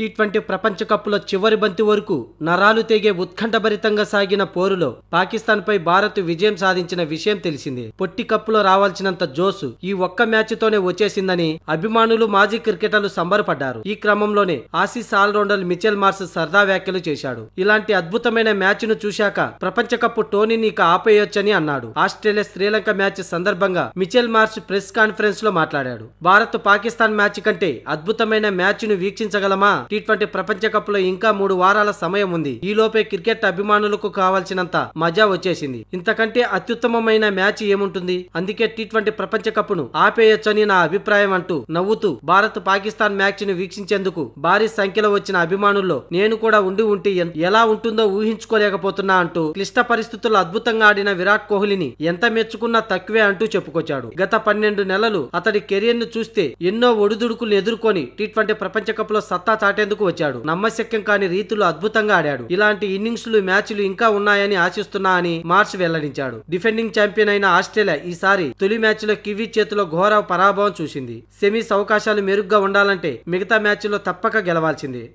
tea twenty ప్రపంచ కప్లో చివరి బంతి వరకు నరాలు తెగే ఉత్కంఠభరితంగా సాగిన పోరులో పాకిస్తాన్ పై భారత్ విజయం సాధించిన విషయం తెలిసిందే పొట్టి కప్పులో రావాల్సినంత జోసు ఈ ఒక్క మ్యాచ్తోనే వచ్చేసిందని అభిమానులు మాజీ క్రికెటర్లు సంబరపడ్డారు ఈ క్రమంలోనే ఆసీస్ ఆల్రౌండర్ మిచెల్ మార్స్ సరదా వ్యాఖ్యలు చేశాడు ఇలాంటి అద్భుతమైన మ్యాచ్ను చూశాక ప్రపంచ కప్ టోనీని ఇక ఆపేయొచ్చని అన్నాడు ఆస్ట్రేలియా శ్రీలంక మ్యాచ్ సందర్భంగా మిచెల్ మార్స్ ప్రెస్ కాన్ఫరెన్స్ లో మాట్లాడాడు భారత్ పాకిస్తాన్ మ్యాచ్ కంటే అద్భుతమైన మ్యాచ్ను వీక్షించగలమా టీ ట్వంటీ ప్రపంచ కప్ లో ఇంకా మూడు వారాల సమయం ఉంది ఈ లోపే క్రికెట్ అభిమానులకు కావాల్సినంత మజా వచ్చేసింది ఇంతకంటే అత్యుత్తమమైన మ్యాచ్ ఏముంటుంది అందుకే టీ ట్వంటీ ప్రపంచ కప్ ను ఆపేయొచ్చని నా అభిప్రాయం అంటూ నవ్వుతూ భారత్ పాకిస్తాన్ మ్యాచ్ ను వీక్షించేందుకు భారీ సంఖ్యలో వచ్చిన అభిమానుల్లో నేను కూడా ఉండి ఉంటే ఎలా ఉంటుందో ఊహించుకోలేకపోతున్నా అంటూ క్లిష్ట పరిస్థితుల్లో అద్భుతంగా ఆడిన విరాట్ కోహ్లీని ఎంత మెచ్చుకున్నా తక్కువే అంటూ చెప్పుకొచ్చాడు గత పన్నెండు నెలలు అతడి కెరీర్ ను చూస్తే ఎన్నో ఒడిదుడుకులు ఎదుర్కొని టీ ట్వంటీ ప్రపంచ కప్ లో సత్తా చాటి దాటేందుకు వచ్చాడు నమ్మశక్యం కాని రీతిలో అద్భుతంగా ఆడాడు ఇలాంటి ఇన్నింగ్స్లు మ్యాచ్లు ఇంకా ఉన్నాయని ఆశిస్తున్నా అని మార్చ్ వెల్లడించాడు డిఫెండింగ్ ఛాంపియన్ అయిన ఆస్ట్రేలియా ఈసారి తొలి మ్యాచ్ లో కివీ చేతిలో ఘోర పరాభవం చూసింది సెమీస్ అవకాశాలు మెరుగ్గా ఉండాలంటే మిగతా మ్యాచ్లో తప్పక గెలవాల్సిందే